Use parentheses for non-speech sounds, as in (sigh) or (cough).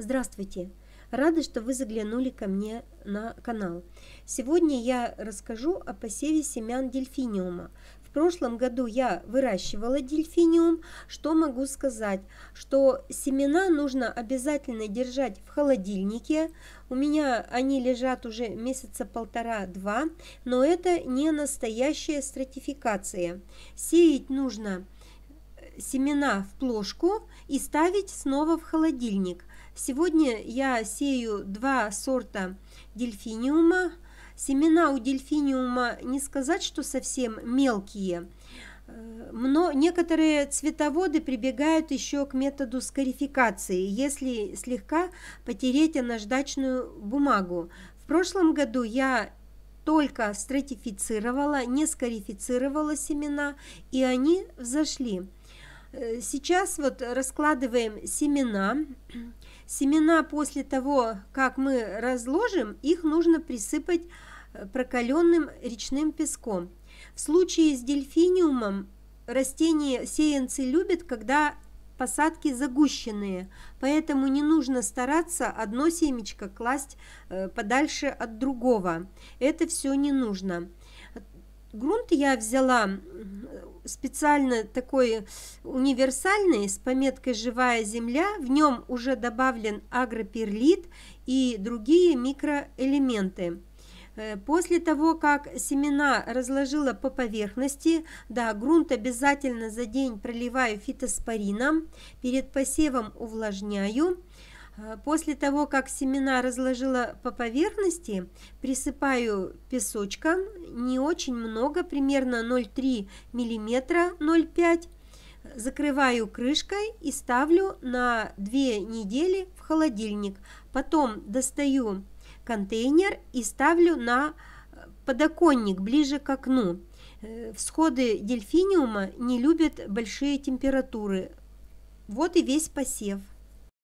Здравствуйте! Рада, что вы заглянули ко мне на канал. Сегодня я расскажу о посеве семян дельфиниума. В прошлом году я выращивала дельфиниум. Что могу сказать? Что семена нужно обязательно держать в холодильнике. У меня они лежат уже месяца полтора-два, но это не настоящая стратификация. Сеять нужно – семена в плошку и ставить снова в холодильник. Сегодня я сею два сорта дельфиниума. Семена у дельфиниума не сказать, что совсем мелкие. Э, но некоторые цветоводы прибегают еще к методу скарификации, если слегка потереть наждачную бумагу. В прошлом году я только стратифицировала, не скарифицировала семена, и они взошли. Э, сейчас вот раскладываем семена. (clears throat) Семена после того, как мы разложим, их нужно присыпать э, прокаленным речным песком. В случае с дельфиниумом растения сеянцы любят, когда посадки загущенные, поэтому не нужно стараться одно семечко класть э, подальше от другого. Это все не нужно. Грунт я взяла специально такой универсальный с пометкой «Живая земля». В нем уже добавлен агроперлит и другие микроэлементы. Э, после того, как семена разложила по поверхности, да, грунт обязательно за день проливаю фитоспорином, перед посевом увлажняю, Э, после того, как семена разложила по поверхности, присыпаю песочком, не очень много, примерно 0,3 мм, 0,5 закрываю крышкой и ставлю на 2 недели в холодильник. Потом достаю контейнер и ставлю на подоконник ближе к окну. Э, всходы дельфиниума не любят большие температуры. Вот и весь посев.